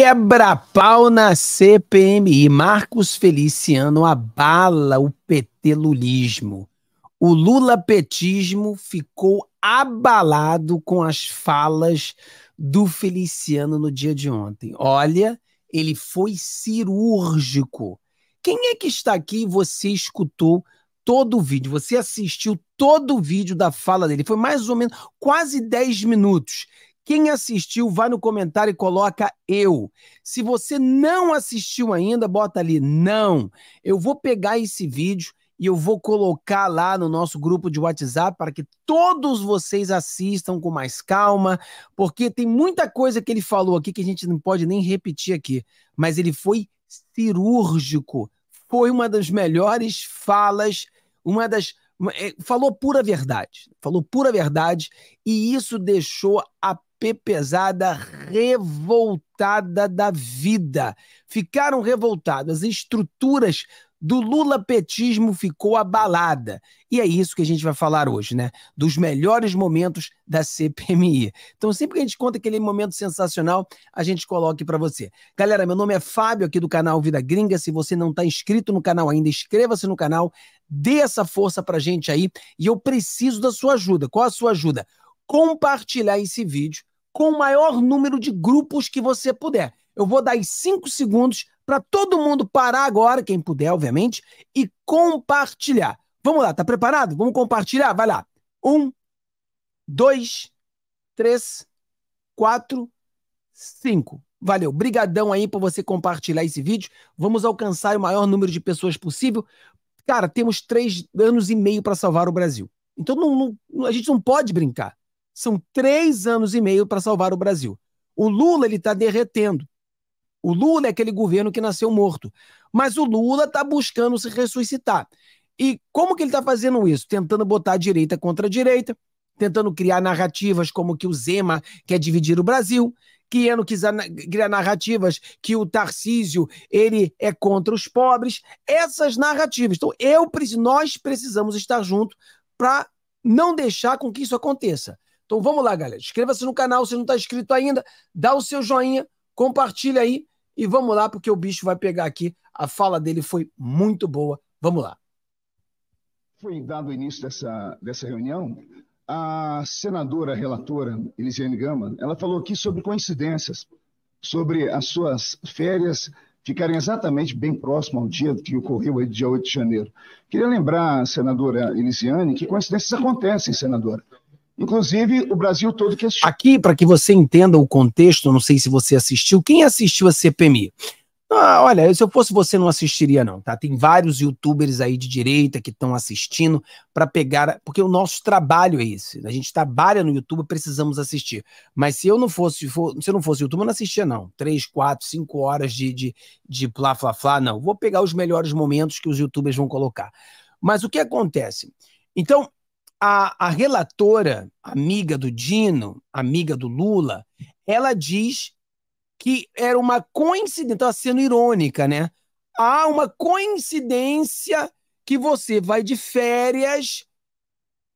Quebra-pau na CPMI. Marcos Feliciano abala o PT lulismo. O Lula petismo ficou abalado com as falas do Feliciano no dia de ontem. Olha, ele foi cirúrgico. Quem é que está aqui e você escutou todo o vídeo? Você assistiu todo o vídeo da fala dele. Foi mais ou menos quase 10 minutos. Quem assistiu, vai no comentário e coloca eu. Se você não assistiu ainda, bota ali não. Eu vou pegar esse vídeo e eu vou colocar lá no nosso grupo de WhatsApp para que todos vocês assistam com mais calma, porque tem muita coisa que ele falou aqui que a gente não pode nem repetir aqui, mas ele foi cirúrgico. Foi uma das melhores falas, uma das é, falou pura verdade, falou pura verdade e isso deixou a pesada revoltada da vida. Ficaram revoltadas, as estruturas do lulapetismo ficou abalada. E é isso que a gente vai falar hoje, né? Dos melhores momentos da CPMI. Então, sempre que a gente conta aquele momento sensacional, a gente coloca para você. Galera, meu nome é Fábio, aqui do canal Vida Gringa. Se você não está inscrito no canal ainda, inscreva-se no canal, dê essa força pra gente aí. E eu preciso da sua ajuda. Qual a sua ajuda? Compartilhar esse vídeo com o maior número de grupos que você puder. Eu vou dar cinco segundos para todo mundo parar agora, quem puder, obviamente, e compartilhar. Vamos lá, tá preparado? Vamos compartilhar? Vai lá. Um, dois, três, quatro, cinco. Valeu, brigadão aí por você compartilhar esse vídeo. Vamos alcançar o maior número de pessoas possível. Cara, temos três anos e meio para salvar o Brasil. Então não, não, a gente não pode brincar. São três anos e meio para salvar o Brasil. O Lula ele está derretendo. O Lula é aquele governo que nasceu morto. Mas o Lula está buscando se ressuscitar. E como que ele está fazendo isso? Tentando botar a direita contra a direita, tentando criar narrativas como que o Zema quer dividir o Brasil, que quiser criar narrativas que o Tarcísio ele é contra os pobres. Essas narrativas. Então, eu, nós precisamos estar juntos para não deixar com que isso aconteça. Então vamos lá, galera. Inscreva-se no canal se não está inscrito ainda. Dá o seu joinha, compartilha aí e vamos lá, porque o bicho vai pegar aqui. A fala dele foi muito boa. Vamos lá. Foi dado o início dessa, dessa reunião. A senadora relatora Elisiane Gama, ela falou aqui sobre coincidências, sobre as suas férias ficarem exatamente bem próximo ao dia que ocorreu, dia 8 de janeiro. Queria lembrar, senadora Elisiane, que coincidências acontecem, senadora. Inclusive, o Brasil todo que assistiu. Aqui, para que você entenda o contexto, não sei se você assistiu, quem assistiu a CPMI? Ah, olha, se eu fosse você, não assistiria, não, tá? Tem vários youtubers aí de direita que estão assistindo para pegar. Porque o nosso trabalho é esse. Né? A gente trabalha no YouTube, precisamos assistir. Mas se eu não fosse, for, se eu não fosse YouTuber não assistia, não. Três, quatro, cinco horas de, de, de plá, flá, flá, não. Vou pegar os melhores momentos que os youtubers vão colocar. Mas o que acontece? Então, a, a relatora, amiga do Dino, amiga do Lula, ela diz que era uma coincidência, estava sendo irônica, né? Há uma coincidência que você vai de férias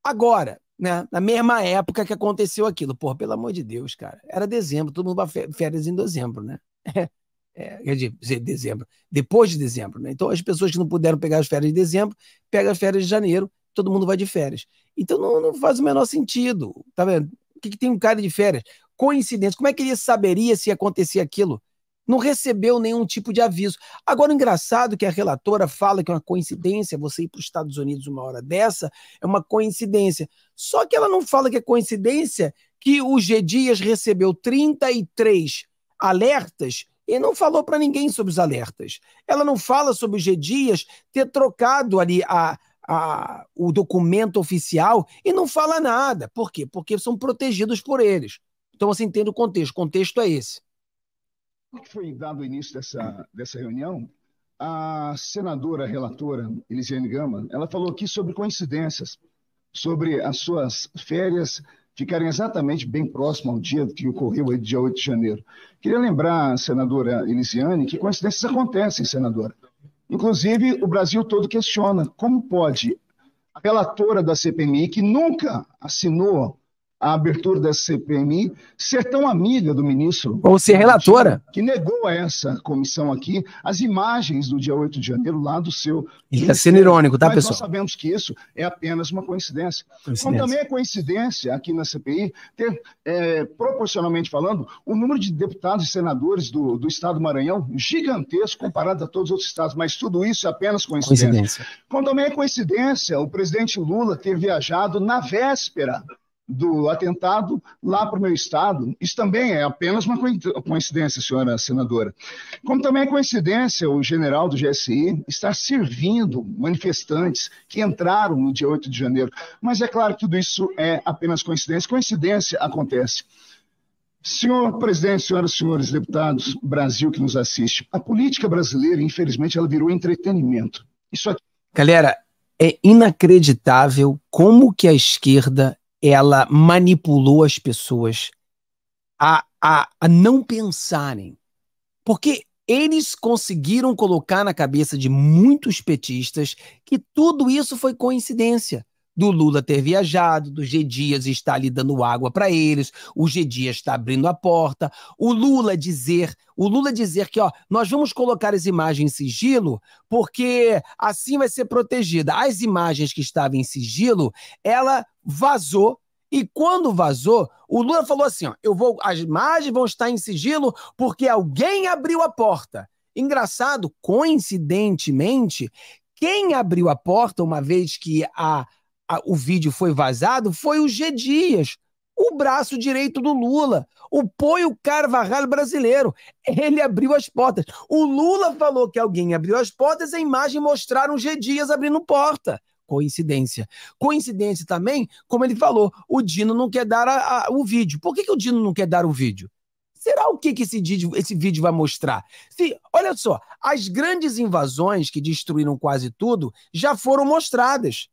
agora, né? Na mesma época que aconteceu aquilo. Pô, pelo amor de Deus, cara. Era dezembro, todo mundo vai férias em dezembro, né? É, é, quer dizer, dezembro, depois de dezembro, né? Então as pessoas que não puderam pegar as férias de dezembro, pegam as férias de janeiro, todo mundo vai de férias. Então não, não faz o menor sentido, tá vendo? O que, que tem um cara de férias? Coincidência. Como é que ele saberia se acontecia aquilo? Não recebeu nenhum tipo de aviso. Agora, o engraçado é que a relatora fala que é uma coincidência você ir para os Estados Unidos uma hora dessa, é uma coincidência. Só que ela não fala que é coincidência que o G. Dias recebeu 33 alertas e não falou para ninguém sobre os alertas. Ela não fala sobre o G. Dias ter trocado ali a, a, o documento oficial e não fala nada. Por quê? Porque são protegidos por eles. Então você entende o contexto. O contexto é esse. Foi dado início dessa, dessa reunião, a senadora relatora Elisiane Gama, ela falou aqui sobre coincidências, sobre as suas férias ficarem exatamente bem próximo ao dia que ocorreu aí, dia 8 de janeiro. Queria lembrar, senadora Elisiane, que coincidências acontecem, senadora. Inclusive, o Brasil todo questiona como pode a relatora da CPMI, que nunca assinou a abertura da CPMI, ser é tão amiga do ministro. Ou é ser relatora. Que negou a essa comissão aqui as imagens do dia 8 de janeiro lá do seu. e está é sendo irônico, tá, Mas pessoal? Nós sabemos que isso é apenas uma coincidência. coincidência. Como então, também é coincidência aqui na CPI ter, é, proporcionalmente falando, o número de deputados e senadores do, do Estado do Maranhão gigantesco comparado a todos os outros estados, mas tudo isso é apenas coincidência. coincidência. Como também é coincidência o presidente Lula ter viajado na véspera do atentado lá para o meu estado. Isso também é apenas uma coincidência, senhora senadora. Como também é coincidência o general do GSI estar servindo manifestantes que entraram no dia 8 de janeiro. Mas é claro que tudo isso é apenas coincidência. Coincidência acontece. Senhor presidente, senhoras e senhores deputados, Brasil que nos assiste, a política brasileira, infelizmente, ela virou entretenimento. Isso aqui... Galera, é inacreditável como que a esquerda ela manipulou as pessoas a, a, a não pensarem. Porque eles conseguiram colocar na cabeça de muitos petistas que tudo isso foi coincidência do Lula ter viajado, do G. Dias estar ali dando água para eles, o G. Dias está abrindo a porta, o Lula dizer, o Lula dizer que ó, nós vamos colocar as imagens em sigilo porque assim vai ser protegida. As imagens que estavam em sigilo, ela vazou e quando vazou, o Lula falou assim, ó, eu vou, as imagens vão estar em sigilo porque alguém abriu a porta. Engraçado, coincidentemente, quem abriu a porta, uma vez que a a, o vídeo foi vazado foi o G. Dias, o braço direito do Lula, o Poio Carvajal brasileiro. Ele abriu as portas. O Lula falou que alguém abriu as portas e a imagem mostraram o G. Dias abrindo porta. Coincidência. Coincidência também, como ele falou, o Dino não quer dar a, a, o vídeo. Por que, que o Dino não quer dar o vídeo? Será o que, que esse, vídeo, esse vídeo vai mostrar? Se, olha só, as grandes invasões que destruíram quase tudo já foram mostradas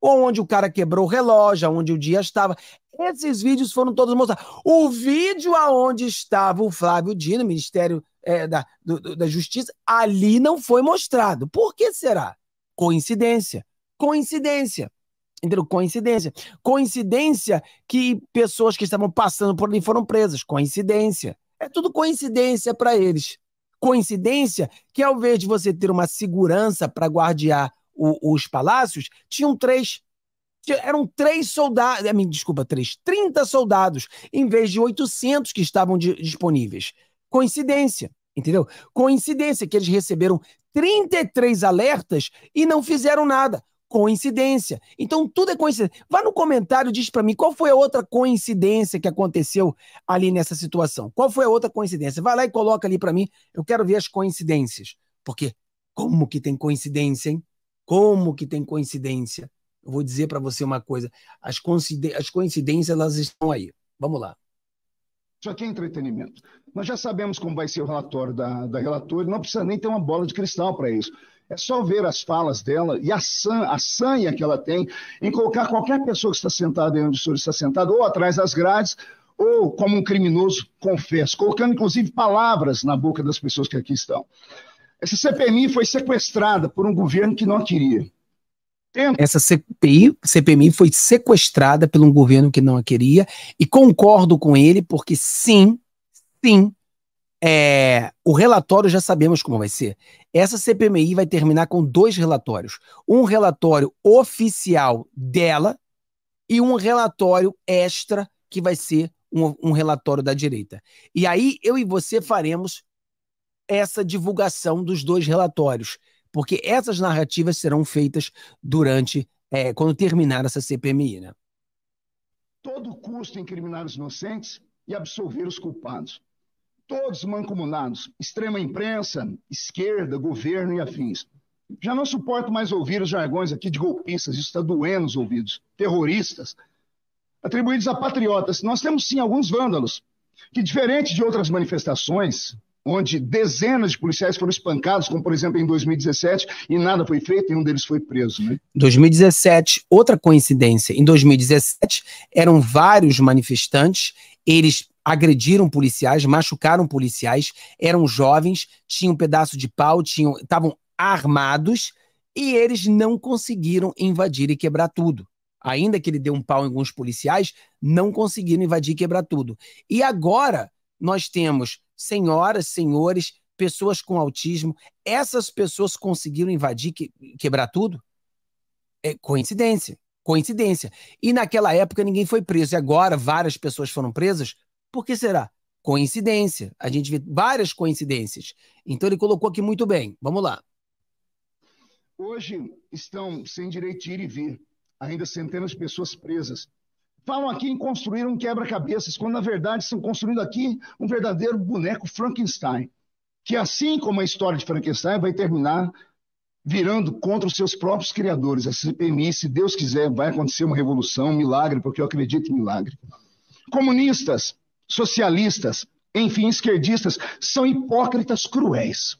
ou onde o cara quebrou o relógio, onde o dia estava. Esses vídeos foram todos mostrados. O vídeo aonde estava o Flávio Dino, Ministério é, da, do, da Justiça, ali não foi mostrado. Por que será? Coincidência. Coincidência. Entendeu? Coincidência. Coincidência que pessoas que estavam passando por ali foram presas. Coincidência. É tudo coincidência para eles. Coincidência que, ao invés de você ter uma segurança para guardiar o, os palácios, tinham três. Eram três soldados, eh, me desculpa, três, 30 soldados, em vez de 800 que estavam de, disponíveis. Coincidência, entendeu? Coincidência que eles receberam 33 alertas e não fizeram nada. Coincidência. Então tudo é coincidência. Vá no comentário, diz para mim qual foi a outra coincidência que aconteceu ali nessa situação. Qual foi a outra coincidência? Vai lá e coloca ali para mim. Eu quero ver as coincidências. Porque como que tem coincidência, hein? Como que tem coincidência? Eu vou dizer para você uma coisa: as, as coincidências elas estão aí. Vamos lá. Isso aqui é entretenimento. Nós já sabemos como vai ser o relatório da, da relatora, não precisa nem ter uma bola de cristal para isso. É só ver as falas dela e a, san, a sanha que ela tem em colocar qualquer pessoa que está sentada onde o senhor está sentado, ou atrás das grades, ou como um criminoso, confesso, colocando inclusive palavras na boca das pessoas que aqui estão. Essa CPMI foi sequestrada por um governo que não queria. Tempo. Essa CPI, CPMI foi sequestrada por um governo que não a queria e concordo com ele porque sim, sim, é, o relatório já sabemos como vai ser. Essa CPMI vai terminar com dois relatórios: um relatório oficial dela e um relatório extra que vai ser um, um relatório da direita. E aí eu e você faremos essa divulgação dos dois relatórios, porque essas narrativas serão feitas durante, é, quando terminar essa CPMI. Né? Todo custo em criminar os inocentes e absolver os culpados. Todos mancomunados, extrema imprensa, esquerda, governo e afins. Já não suporto mais ouvir os jargões aqui de golpistas, isso está doendo os ouvidos. Terroristas, atribuídos a patriotas. Nós temos sim alguns vândalos, que diferente de outras manifestações, onde dezenas de policiais foram espancados, como por exemplo em 2017, e nada foi feito, e um deles foi preso. Né? 2017, outra coincidência. Em 2017, eram vários manifestantes, eles agrediram policiais, machucaram policiais, eram jovens, tinham um pedaço de pau, tinham, estavam armados, e eles não conseguiram invadir e quebrar tudo. Ainda que ele deu um pau em alguns policiais, não conseguiram invadir e quebrar tudo. E agora nós temos senhoras, senhores, pessoas com autismo, essas pessoas conseguiram invadir, que, quebrar tudo? É coincidência, coincidência. E naquela época ninguém foi preso, e agora várias pessoas foram presas? Por que será? Coincidência. A gente vê várias coincidências. Então ele colocou aqui muito bem. Vamos lá. Hoje estão sem direito de ir e vir, ainda centenas de pessoas presas falam aqui em construir um quebra-cabeças, quando na verdade estão construindo aqui um verdadeiro boneco Frankenstein, que assim como a história de Frankenstein vai terminar virando contra os seus próprios criadores. A CPMI, se Deus quiser, vai acontecer uma revolução, um milagre, porque eu acredito em milagre. Comunistas, socialistas, enfim, esquerdistas, são hipócritas cruéis.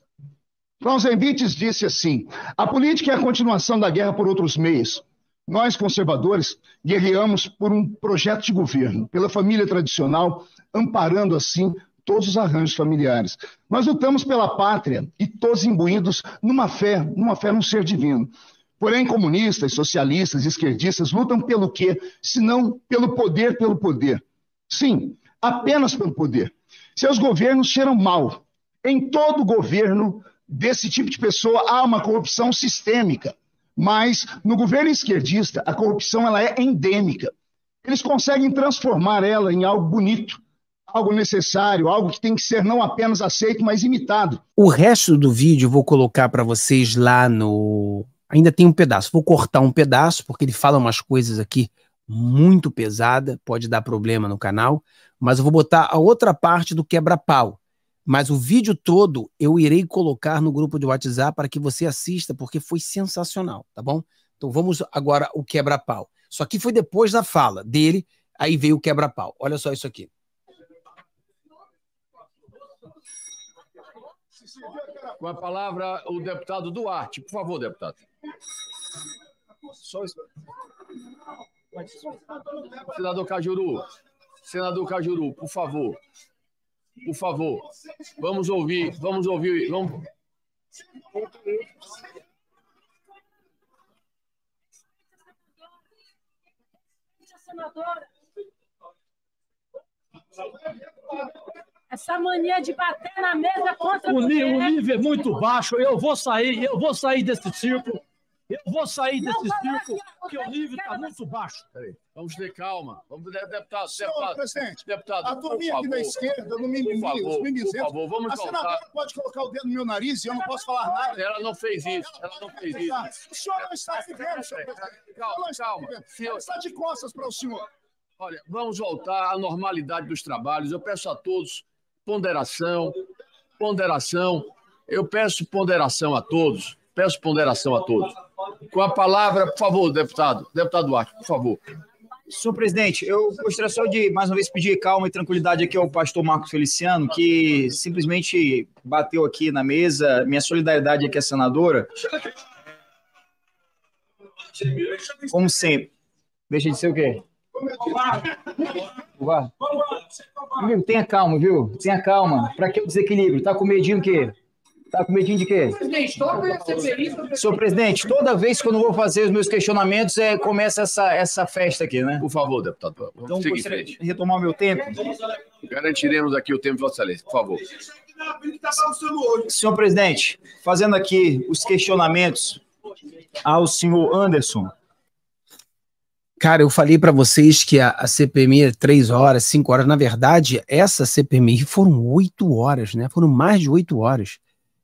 Clausewitz disse assim: a política é a continuação da guerra por outros meios. Nós, conservadores, guerreamos por um projeto de governo, pela família tradicional, amparando assim todos os arranjos familiares. Nós lutamos pela pátria e todos imbuídos numa fé, numa fé num ser divino. Porém, comunistas, socialistas, esquerdistas lutam pelo quê? Senão pelo poder, pelo poder. Sim, apenas pelo poder. Seus governos cheiram mal. Em todo governo desse tipo de pessoa há uma corrupção sistêmica. Mas no governo esquerdista, a corrupção ela é endêmica. Eles conseguem transformar ela em algo bonito, algo necessário, algo que tem que ser não apenas aceito, mas imitado. O resto do vídeo eu vou colocar para vocês lá no. Ainda tem um pedaço. Vou cortar um pedaço, porque ele fala umas coisas aqui muito pesada, pode dar problema no canal, mas eu vou botar a outra parte do quebra-pau. Mas o vídeo todo eu irei colocar no grupo de WhatsApp para que você assista, porque foi sensacional, tá bom? Então vamos agora o quebra-pau. Só que foi depois da fala dele, aí veio o quebra-pau. Olha só isso aqui. Com a palavra, o deputado Duarte. Por favor, deputado. Só isso. Senador Cajuru, senador Cajuru, por favor, por favor. Vamos ouvir, vamos ouvir, vamos. Essa mania de bater na mesa contra o, o é nível é muito baixo. Eu vou sair, eu vou sair desse círculo. Eu vou sair desse circo, porque o nível está muito baixo. Vamos ter calma. Vamos, deputado, deputado, presidente, deputado, a turminha aqui da esquerda, não me por favor, por favor, vamos a senadora voltar. pode colocar o dedo no meu nariz e eu não posso falar nada. Ela não fez isso, ela, não fez isso. O senhor não está vendo, senhor presidente. Calma, calma. Ela está de costas para o senhor. Olha, vamos voltar à normalidade dos trabalhos. Eu peço a todos ponderação, ponderação. Eu peço ponderação a todos. Peço ponderação a todos com a palavra, por favor, deputado. Deputado Duarte, por favor. Senhor presidente, eu gostaria só de, mais uma vez, pedir calma e tranquilidade aqui ao pastor Marcos Feliciano, que simplesmente bateu aqui na mesa. Minha solidariedade aqui à senadora. Como sempre. Deixa de ser o quê? Covarde. tenha calma, viu? Tenha calma. Para que o desequilíbrio? Tá com medinho o quê? Tá com medinho de quê? Senhor presidente, toda vez que eu não vou fazer os meus questionamentos, é, começa essa, essa festa aqui, né? Por favor, deputado. Então, Seguir gostaria de retomar meu tempo. Garantiremos aqui o tempo, Vossa Excelência, por favor. Senhor presidente, fazendo aqui os questionamentos ao senhor Anderson. Cara, eu falei para vocês que a, a CPMI é três horas, cinco horas. Na verdade, essa CPMI foram oito horas, né? Foram mais de oito horas.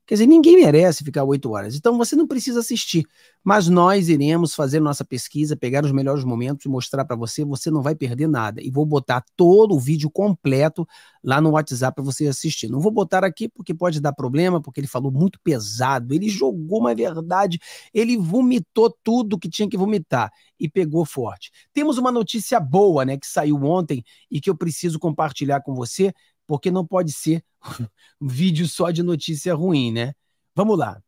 Quer dizer, ninguém merece ficar oito horas. Então você não precisa assistir. Mas nós iremos fazer nossa pesquisa, pegar os melhores momentos e mostrar para você. Você não vai perder nada. E vou botar todo o vídeo completo lá no WhatsApp para você assistir. Não vou botar aqui porque pode dar problema, porque ele falou muito pesado. Ele jogou uma é verdade. Ele vomitou tudo que tinha que vomitar e pegou forte. Temos uma notícia boa, né, que saiu ontem e que eu preciso compartilhar com você porque não pode ser um vídeo só de notícia ruim, né? Vamos lá.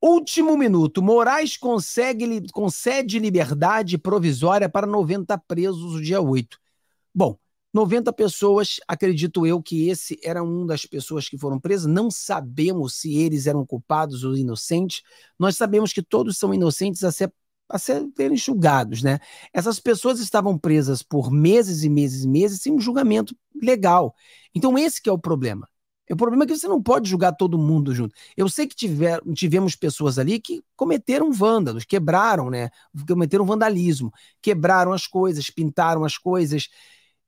Último minuto. Moraes consegue, concede liberdade provisória para 90 presos no dia 8. Bom, 90 pessoas, acredito eu que esse era um das pessoas que foram presas. Não sabemos se eles eram culpados ou inocentes. Nós sabemos que todos são inocentes a serem julgados, né? Essas pessoas estavam presas por meses e meses e meses sem um julgamento legal. Então esse que é o problema. É o problema é que você não pode julgar todo mundo junto. Eu sei que tiver, tivemos pessoas ali que cometeram vândalos, quebraram, né? Cometeram vandalismo, quebraram as coisas, pintaram as coisas,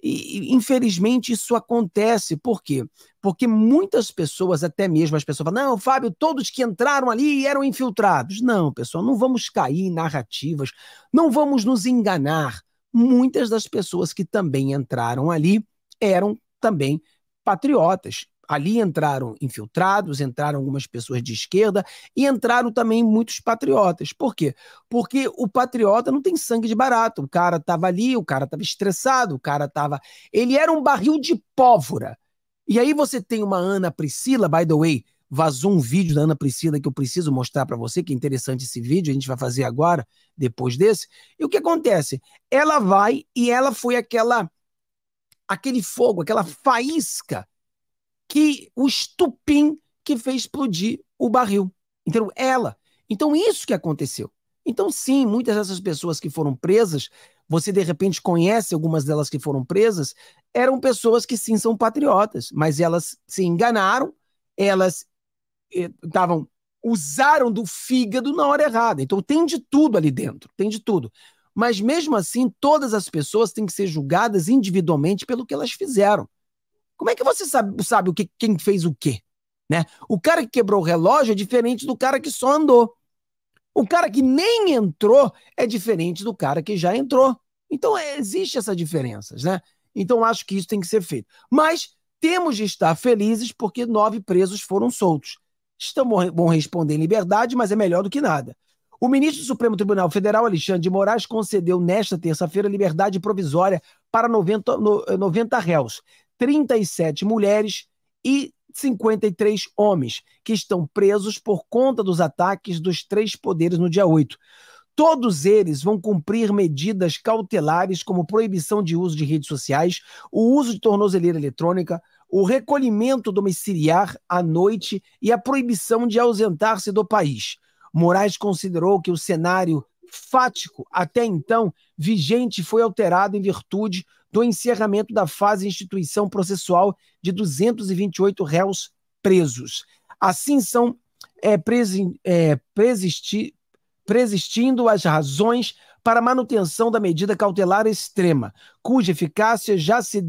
e, infelizmente, isso acontece. Por quê? Porque muitas pessoas, até mesmo as pessoas falam, não, Fábio, todos que entraram ali eram infiltrados. Não, pessoal, não vamos cair em narrativas, não vamos nos enganar. Muitas das pessoas que também entraram ali eram também patriotas, Ali entraram infiltrados, entraram algumas pessoas de esquerda e entraram também muitos patriotas. Por quê? Porque o patriota não tem sangue de barato. O cara estava ali, o cara estava estressado, o cara estava. Ele era um barril de pólvora. E aí você tem uma Ana Priscila, by the way, vazou um vídeo da Ana Priscila que eu preciso mostrar para você, que é interessante esse vídeo, a gente vai fazer agora, depois desse. E o que acontece? Ela vai e ela foi aquela aquele fogo, aquela faísca que o estupim que fez explodir o barril. Então, ela. Então, isso que aconteceu. Então, sim, muitas dessas pessoas que foram presas, você de repente conhece algumas delas que foram presas, eram pessoas que sim são patriotas, mas elas se enganaram, elas estavam eh, usaram do fígado na hora errada. Então tem de tudo ali dentro, tem de tudo. Mas mesmo assim, todas as pessoas têm que ser julgadas individualmente pelo que elas fizeram. Como é que você sabe, sabe o que, quem fez o quê? Né? O cara que quebrou o relógio é diferente do cara que só andou. O cara que nem entrou é diferente do cara que já entrou. Então é, existe essas diferenças, né? Então acho que isso tem que ser feito. Mas temos de estar felizes porque nove presos foram soltos. Estão vão responder em liberdade, mas é melhor do que nada. O ministro do Supremo Tribunal Federal, Alexandre de Moraes, concedeu nesta terça-feira liberdade provisória para 90, no, 90 réus, 37 mulheres e 53 homens, que estão presos por conta dos ataques dos três poderes no dia 8. Todos eles vão cumprir medidas cautelares como proibição de uso de redes sociais, o uso de tornozeleira eletrônica, o recolhimento domiciliar à noite e a proibição de ausentar-se do país. Moraes considerou que o cenário fático até então vigente foi alterado em virtude do encerramento da fase instituição processual de 228 réus presos. Assim são é, presi, é, presisti, presistindo as razões para manutenção da medida cautelar extrema, cuja eficácia já se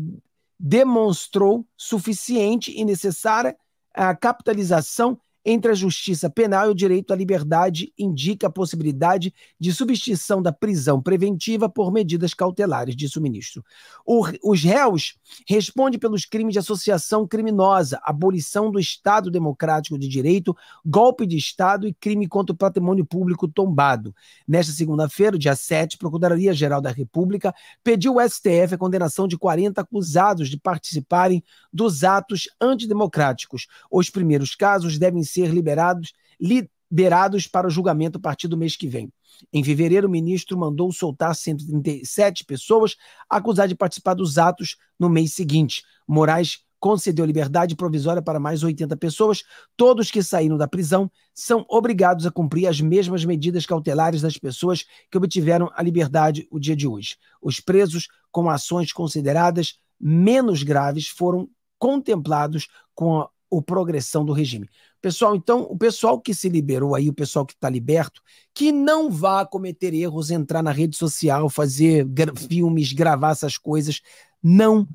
demonstrou suficiente e necessária à capitalização entre a justiça penal e o direito à liberdade indica a possibilidade de substituição da prisão preventiva por medidas cautelares, disse o ministro. O, os réus respondem pelos crimes de associação criminosa, abolição do Estado Democrático de Direito, golpe de Estado e crime contra o patrimônio público tombado. Nesta segunda-feira, dia 7, a Procuradoria-Geral da República pediu ao STF a condenação de 40 acusados de participarem dos atos antidemocráticos. Os primeiros casos devem ser liberados, liberados para o julgamento a partir do mês que vem. Em fevereiro, o ministro mandou soltar 137 pessoas acusadas de participar dos atos no mês seguinte. Moraes concedeu liberdade provisória para mais 80 pessoas. Todos que saíram da prisão são obrigados a cumprir as mesmas medidas cautelares das pessoas que obtiveram a liberdade o dia de hoje. Os presos com ações consideradas menos graves foram contemplados com a, a progressão do regime. Pessoal, então, o pessoal que se liberou aí, o pessoal que está liberto, que não vá cometer erros, entrar na rede social, fazer gra filmes, gravar essas coisas, não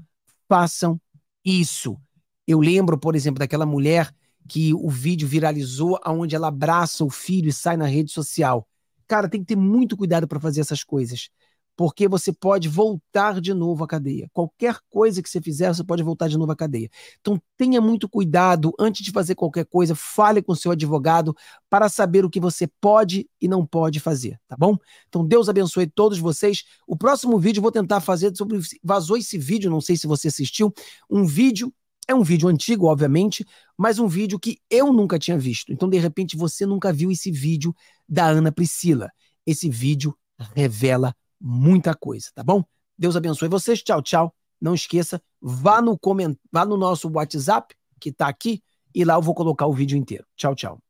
façam isso. Eu lembro, por exemplo, daquela mulher que o vídeo viralizou, aonde ela abraça o filho e sai na rede social. Cara, tem que ter muito cuidado para fazer essas coisas porque você pode voltar de novo à cadeia. Qualquer coisa que você fizer, você pode voltar de novo à cadeia. Então tenha muito cuidado antes de fazer qualquer coisa, fale com seu advogado para saber o que você pode e não pode fazer, tá bom? Então Deus abençoe todos vocês. O próximo vídeo vou tentar fazer sobre vazou esse vídeo, não sei se você assistiu, um vídeo é um vídeo antigo, obviamente, mas um vídeo que eu nunca tinha visto. Então, de repente, você nunca viu esse vídeo da Ana Priscila. Esse vídeo revela muita coisa, tá bom? Deus abençoe vocês. Tchau, tchau. Não esqueça, vá no, coment... vá no nosso WhatsApp, que está aqui, e lá eu vou colocar o vídeo inteiro. Tchau, tchau.